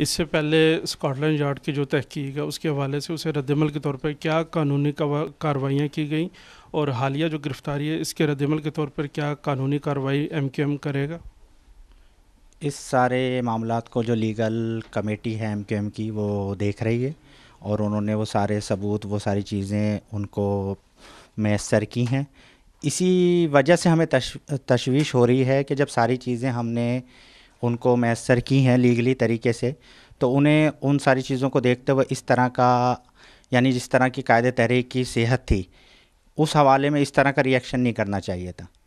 इससे पहले Scotland yard की जो तहकीक है उसके हवाले से उसे रद्दमल के तौर पर क्या कानूनी कार्रवाइयाँ की गई और हालिया जो गिरफ्तारी है इसके रद्दमल के तौर पर क्या कानूनी कार्रवाई एम क्यू एम करेगा इस सारे मामला को जो लीगल कमेटी है एम क्यू एम की वो देख रही है और उन्होंने वो सारे सबूत वो सारी चीज़ें उनको मैसर की हैं इसी वजह से हमें तश, तशवीश हो रही है कि जब सारी चीज़ें हमने उनको मैसर की हैं लीगली तरीके से तो उन्हें उन सारी चीज़ों को देखते हुए इस तरह का यानी जिस तरह की कायदे तहरीक की सेहत थी उस हवाले में इस तरह का रिएक्शन नहीं करना चाहिए था